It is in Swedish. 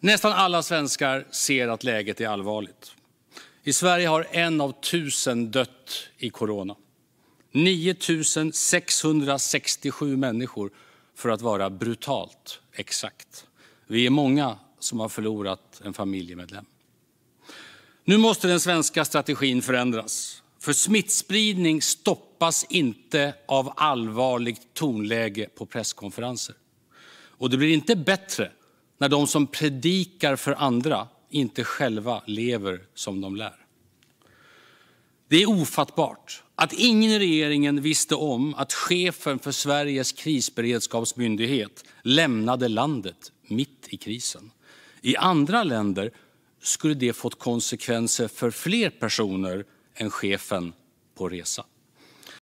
Nästan alla svenskar ser att läget är allvarligt. I Sverige har en av tusen dött i corona. 9 667 människor, för att vara brutalt exakt. Vi är många som har förlorat en familjemedlem. Nu måste den svenska strategin förändras. För smittspridning stoppas inte av allvarligt tonläge på presskonferenser. Och det blir inte bättre när de som predikar för andra inte själva lever som de lär. Det är ofattbart att ingen i regeringen visste om att chefen för Sveriges krisberedskapsmyndighet lämnade landet mitt i krisen. I andra länder skulle det fått konsekvenser för fler personer än chefen på resan.